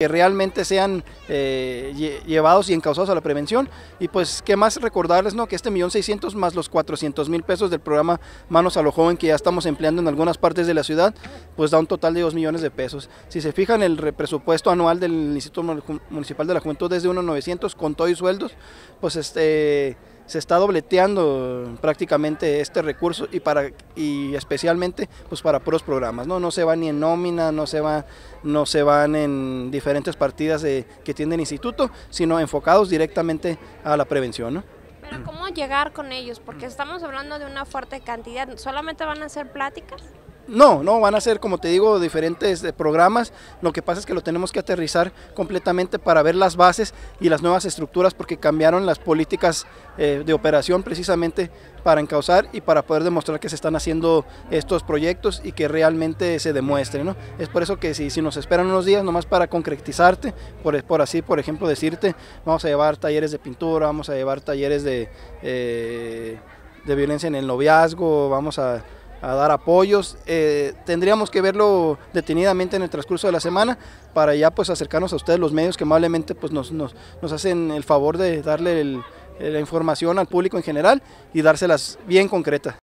que realmente sean eh, llevados y encauzados a la prevención. Y pues, ¿qué más recordarles? no Que este millón seiscientos más los cuatrocientos mil pesos del programa Manos a lo Joven que ya estamos empleando en algunas partes de la ciudad, pues da un total de 2 millones de pesos. Si se fijan, el presupuesto anual del Instituto Municipal de la Juventud es de 1.900 con todo y sueldos, pues este se está dobleteando prácticamente este recurso y, para, y especialmente pues para puros programas, ¿no? No se van ni en nómina, no se va no se van en diferentes partidas que tiene el instituto, sino enfocados directamente a la prevención, Pero ¿cómo llegar con ellos? Porque estamos hablando de una fuerte cantidad, ¿solamente van a hacer pláticas? No, no, van a ser, como te digo, diferentes eh, programas. Lo que pasa es que lo tenemos que aterrizar completamente para ver las bases y las nuevas estructuras porque cambiaron las políticas eh, de operación precisamente para encauzar y para poder demostrar que se están haciendo estos proyectos y que realmente se demuestren, Es por eso que si, nos esperan unos días, nomás para concretizarte, por, por así, por ejemplo, decirte, vamos a llevar talleres de pintura, vamos a llevar talleres de, eh, de violencia en el noviazgo, vamos a a dar apoyos. Eh, tendríamos que verlo detenidamente en el transcurso de la semana para ya pues acercarnos a ustedes los medios que amablemente pues nos, hacen el favor de darle la información al público en general y dárselas bien concretas.